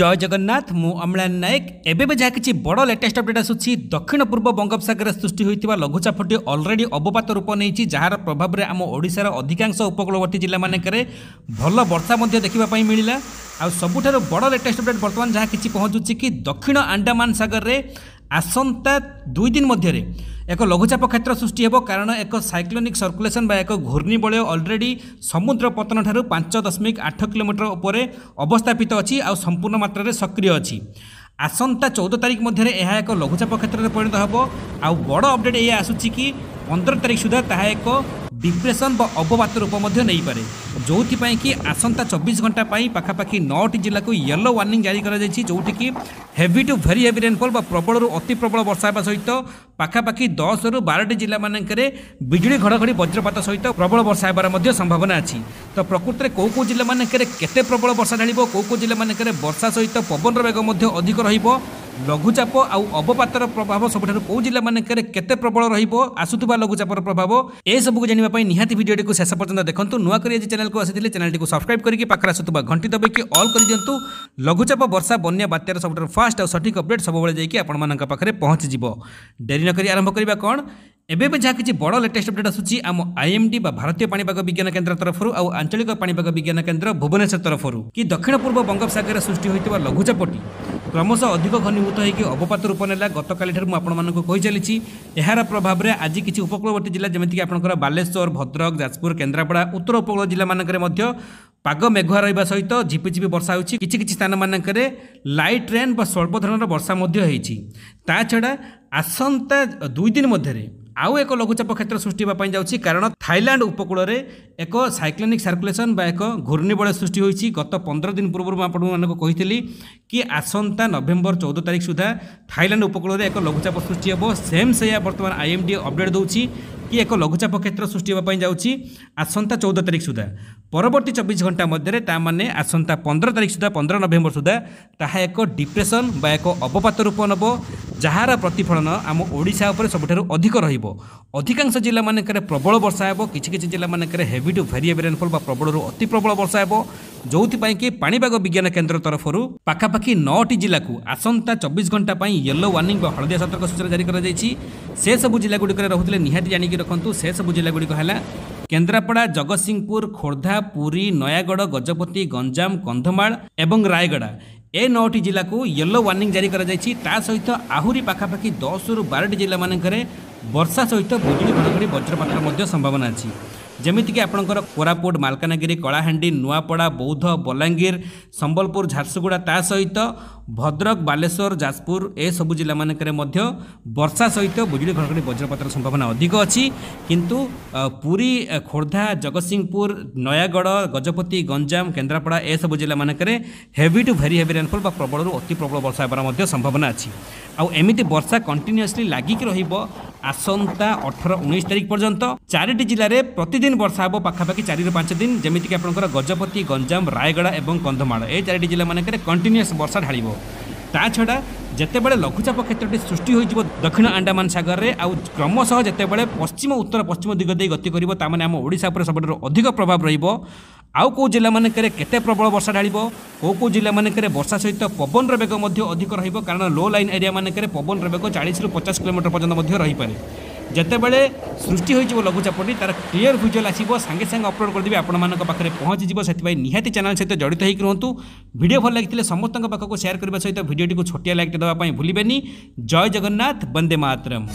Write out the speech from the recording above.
জয় জগন্নাথ মু অম্লান নায়ক এবে যা কিছু বড় লেটেস্ট অপডেট আসুচি দক্ষিণ পূর্ব বঙ্গোপসাগর সৃষ্টি হয়ে লঘুচাপটি অলরেডি অবপাত রূপ নিয়েছে যার প্রভাবে আমার ওড়শার অধিকাংশ উপকূলবর্তী জেলা মানকরে ভাল বর্ষা দেখা মিলা ଆଉ ସବୁଠାରୁ ବଡ଼ ଲେଟେଷ୍ଟ ଅପଡ଼େଟ୍ ବର୍ତ୍ତମାନ ଯାହା କିଛି ପହଞ୍ଚୁଛି କି ଦକ୍ଷିଣ ଆଣ୍ଡାମାନ ସାଗରରେ ଆସନ୍ତା ଦୁଇ ଦିନ ମଧ୍ୟରେ ଏକ ଲଘୁଚାପ କ୍ଷେତ୍ର ସୃଷ୍ଟି ହେବ କାରଣ ଏକ ସାଇକ୍ଲୋନିକ୍ ସର୍କୁଲେସନ୍ ବା ଏକ ଘୂର୍ଣ୍ଣିବଳୟ ଅଲରେଡ଼ି ସମୁଦ୍ର ପତନ ପାଞ୍ଚ ଦଶମିକ ଆଠ କିଲୋମିଟର ଉପରେ ଅବସ୍ଥାପିତ ଅଛି ଆଉ ସମ୍ପୂର୍ଣ୍ଣ ମାତ୍ରାରେ ସକ୍ରିୟ ଅଛି ଆସନ୍ତା ଚଉଦ ତାରିଖ ମଧ୍ୟରେ ଏହା ଏକ ଲଘୁଚାପ କ୍ଷେତ୍ରରେ ପରିଣତ ହେବ ଆଉ ବଡ଼ ଅପଡ଼େଟ୍ ଏହା ଆସୁଛି କି ପନ୍ଦର ତାରିଖ ସୁଦ୍ଧା ତାହା ଏକ ডিপ্রেসন বা অববাত রূপ মধ্যে নেইপারে ଯେଉଁଥିପାଇଁ କି ଆସନ୍ତା ଚବିଶ ଘଣ୍ଟା ପାଇଁ ପାଖାପାଖି ନଅଟି ଜିଲ୍ଲାକୁ ୟେଲୋ ୱାର୍ଣ୍ଣିଂ ଜାରି କରାଯାଇଛି ଯେଉଁଠିକି heavy to very heavy rainfall ବା ପ୍ରବଳରୁ ଅତି ପ୍ରବଳ ବର୍ଷା ହେବା ସହିତ ପାଖାପାଖି ଦଶରୁ ବାରଟି ଜିଲ୍ଲାମାନଙ୍କରେ ବିଜୁଳି ଘଡ଼ଘଡ଼ି ବଜ୍ରପାତ ସହିତ ପ୍ରବଳ ବର୍ଷା ହେବାର ମଧ୍ୟ ସମ୍ଭାବନା ଅଛି ତ ପ୍ରକୃତରେ କେଉଁ କେଉଁ ଜିଲ୍ଲାମାନଙ୍କରେ କେତେ ପ୍ରବଳ ବର୍ଷା ଢାଳିବ କେଉଁ କେଉଁ ଜିଲ୍ଲାମାନଙ୍କରେ ବର୍ଷା ସହିତ ପବନର ବେଗ ମଧ୍ୟ ଅଧିକ ରହିବ লঘুচাপ আউ অবপাতর প্রভাব সবুঠার কেউ জেলা মানকরে কেতে প্রবল রহব আসুবা লঘুচাপর প্রভাব এসবু জাঁয়া নিহতি ভিডিওটি শেষ পর্যন্ত দেখুন নূকরি আজ চ্যানেল আসলে চ্যানেলটি সবসক্রাইব করি পাখে আসুবা ঘণ্টি দবাইকি অল করে দিও লঘুচাপ বর্ষা বন্যা বাত্যার সবুঠার ফাষ্ট আউ সঠিক অপডেট সবুলে যাই আপনার পাখে পৌঁছিযোগ ডেরি নকরি আরম্ভ করা কণ ଏବେ ଏବେ ଯାହା କିଛି ବଡ଼ ଲେଟେଷ୍ଟ ଅପଡେଟ୍ ଆସୁଛି ଆମ ଆଇଏମ୍ଡି ବା ଭାରତୀୟ ପାଣିପାଗ ବିଜ୍ଞାନ କେନ୍ଦ୍ର ତରଫରୁ ଆଉ ଆଞ୍ଚଳିକ ପାଣିପାଗ ବିଜ୍ଞାନ କେନ୍ଦ୍ର ଭୁବନେଶ୍ୱର ତରଫରୁ କି ଦକ୍ଷିଣ ପୂର୍ବ ବଙ୍ଗୋପସାଗରରେ ସୃଷ୍ଟି ହୋଇଥିବା ଲଘୁଚାପଟି କ୍ରମଶଃ ଅଧିକ ଘନୀଭୂତ ହୋଇକି ଅବପାତ ରୂପ ନେଲା ଗତକାଲିଠାରୁ ମୁଁ ଆପଣମାନଙ୍କୁ କହିଚାଲିଛି ଏହାର ପ୍ରଭାବରେ ଆଜି କିଛି ଉପକୂଳବର୍ତ୍ତୀ ଜିଲ୍ଲା ଯେମିତିକି ଆପଣଙ୍କର ବାଲେଶ୍ୱର ଭଦ୍ରକ ଯାଜପୁର କେନ୍ଦ୍ରାପଡ଼ା ଉତ୍ତର ଉପକୂଳ ଜିଲ୍ଲାମାନଙ୍କରେ ମଧ୍ୟ ପାଗ ମେଘୁଆ ରହିବା ସହିତ ଝିପିଝିପି ବର୍ଷା ହେଉଛି କିଛି କିଛି ସ୍ଥାନମାନଙ୍କରେ ଲାଇଟ୍ ରେନ୍ ବା ସ୍ୱଳ୍ପ ଧରଣର ବର୍ଷା ମଧ୍ୟ ହୋଇଛି ତା ଛଡ଼ା ଆସନ୍ତା ଦୁଇ ଦିନ ମଧ୍ୟରେ ଆଉ ଏକ ଲଘୁଚାପ କ୍ଷେତ୍ର ସୃଷ୍ଟି ହେବା ପାଇଁ ଯାଉଛି କାରଣ ଥାଇଲାଣ୍ଡ ଉପକୂଳରେ ଏକ ସାଇକ୍ଲୋନିକ୍ ସାର୍କୁଲେସନ୍ ବା ଏକ ଘୂର୍ଣ୍ଣିବଳୟ ସୃଷ୍ଟି ହୋଇଛି ଗତ ପନ୍ଦର ଦିନ ପୂର୍ବରୁ ମୁଁ ଆପଣମାନଙ୍କୁ କହିଥିଲି କି ଆସନ୍ତା ନଭେମ୍ବର ଚଉଦ ତାରିଖ ସୁଦ୍ଧା ଥାଇଲାଣ୍ଡ ଉପକୂଳରେ ଏକ ଲଘୁଚାପ ସୃଷ୍ଟି ହେବ ସେମ୍ ସେଇଆ ବର୍ତ୍ତମାନ ଆଇଏମ୍ଡି ଅପଡେଟ୍ ଦେଉଛି କି ଏକ ଲଘୁଚାପ କ୍ଷେତ୍ର ସୃଷ୍ଟି ହେବା ପାଇଁ ଯାଉଛି ଆସନ୍ତା ଚଉଦ ତାରିଖ ସୁଦ୍ଧା ପରବର୍ତ୍ତୀ ଚବିଶ ଘଣ୍ଟା ମଧ୍ୟରେ ତାମାନେ ଆସନ୍ତା ପନ୍ଦର ତାରିଖ ସୁଦ୍ଧା ପନ୍ଦର ନଭେମ୍ବର ସୁଦ୍ଧା ତାହା ଏକ ଡିପ୍ରେସନ୍ ବା ଏକ ଅବପାତ ରୂପ ନେବ ଯାହାର ପ୍ରତିଫଳନ ଆମ ଓଡ଼ିଶା ଉପରେ ସବୁଠାରୁ ଅଧିକ ରହିବ ଅଧିକାଂଶ ଜିଲ୍ଲାମାନଙ୍କରେ ପ୍ରବଳ ବର୍ଷା ହେବ କିଛି କିଛି ଜିଲ୍ଲାମାନଙ୍କରେ ହେଭି ଟୁ ଭେରିଏବଲ୍ ରେନ୍ଫଲ୍ ବା ପ୍ରବଳରୁ ଅତି ପ୍ରବଳ ବର୍ଷା ହେବ ଯେଉଁଥିପାଇଁ କି ପାଣିପାଗ ବିଜ୍ଞାନ କେନ୍ଦ୍ର ତରଫରୁ ପାଖାପାଖି ନଅଟି ଜିଲ୍ଲାକୁ ଆସନ୍ତା ଚବିଶ ଘଣ୍ଟା ପାଇଁ ୟେଲୋ ୱାର୍ଣ୍ଣିଂ ବା ହଳଦିଆ ସତର୍କ ସୂଚନା ଜାରି କରାଯାଇଛି ସେସବୁ ଜିଲ୍ଲାଗୁଡ଼ିକରେ ରହୁଥିଲେ ନିହାତି ଜାଣିକି ରଖନ୍ତୁ ସେସବୁ ଜିଲ୍ଲାଗୁଡ଼ିକ ହେଲା କେନ୍ଦ୍ରାପଡ଼ା ଜଗତସିଂହପୁର ଖୋର୍ଦ୍ଧା ପୁରୀ ନୟାଗଡ଼ ଗଜପତି ଗଞ୍ଜାମ କନ୍ଧମାଳ ଏବଂ ରାୟଗଡ଼ା ए नौटी जिल्लाको येलोो वार्निङ जारी सहित आहुरी पाखापा दस रु बार जा मैले वर्षा सहित विभिन्न वज्रपात सम्भावना अहिले ଯେମିତିକି ଆପଣଙ୍କର କୋରାପୁଟ ମାଲକାନଗିରି କଳାହାଣ୍ଡି ନୂଆପଡ଼ା ବୌଦ୍ଧ ବଲାଙ୍ଗୀର ସମ୍ବଲପୁର ଝାରସୁଗୁଡ଼ା ତା ସହିତ ଭଦ୍ରକ ବାଲେଶ୍ୱର ଯାଜପୁର ଏସବୁ ଜିଲ୍ଲାମାନଙ୍କରେ ମଧ୍ୟ ବର୍ଷା ସହିତ ବିଜୁଳି ଘଡ଼ଘଡ଼ି ବଜ୍ରପାତର ସମ୍ଭାବନା ଅଧିକ ଅଛି କିନ୍ତୁ ପୁରୀ ଖୋର୍ଦ୍ଧା ଜଗତସିଂହପୁର ନୟାଗଡ଼ ଗଜପତି ଗଞ୍ଜାମ କେନ୍ଦ୍ରାପଡ଼ା ଏସବୁ ଜିଲ୍ଲାମାନଙ୍କରେ heavy to very heavy rainfall ବା ପ୍ରବଳରୁ ଅତି ପ୍ରବଳ ବର୍ଷା ହେବାର ମଧ୍ୟ ସମ୍ଭାବନା ଅଛି ଆଉ ଏମିତି ବର୍ଷା କଣ୍ଟିନ୍ୟୁଅସ୍ଲି ଲାଗିକି ରହିବ আসন্তা অঠর উনিশ তারিখ পর্যন্ত চারিটি জেলার প্রতিদিন বর্ষা হব পাখাপাখি চারি পাঁচ দিন যেমিকি আপনার গজপতি গঞ্জাম রায়গড়া এবং কন্ধমাড় এই চারিটি জেলা মানকরে কন্টিনিউস বর্ষা ঢাড়ব তা ଯେତେବେଳେ ଲଘୁଚାପ କ୍ଷେତ୍ରଟି ସୃଷ୍ଟି ହୋଇଯିବ ଦକ୍ଷିଣ ଆଣ୍ଡାମାନ ସାଗରରେ ଆଉ କ୍ରମଶଃ ଯେତେବେଳେ ପଶ୍ଚିମ ଉତ୍ତର ପଶ୍ଚିମ ଦିଗ ଦେଇ ଗତି କରିବ ତାମାନେ ଆମ ଓଡ଼ିଶା ଉପରେ ସବୁଠାରୁ ଅଧିକ ପ୍ରଭାବ ରହିବ ଆଉ କେଉଁ ଜିଲ୍ଲାମାନଙ୍କରେ କେତେ ପ୍ରବଳ ବର୍ଷା ଢାଳିବ କେଉଁ କେଉଁ ଜିଲ୍ଲାମାନଙ୍କରେ ବର୍ଷା ସହିତ ପବନର ବେଗ ମଧ୍ୟ ଅଧିକ ରହିବ କାରଣ ଲୋ ଲାଇନ୍ ଏରିଆମାନଙ୍କରେ ପବନର ବେଗ ଚାଳିଶରୁ ପଚାଶ କିଲୋମିଟର ପର୍ଯ୍ୟନ୍ତ ମଧ୍ୟ ରହିପାରେ जिते सृष्टि हो लघुचापटी तरह क्लीयर भिजुआल आसो सांगे सांगे अपलोड करदे आपने पहुंची से निहती चैनल सहित जड़ित रुंतु भिड भल लगी समस्त पाखक सेयार करने सहित भिडियो छोटिया लाइक देवाई भूलें जय जगन्नाथ बंदे मातरम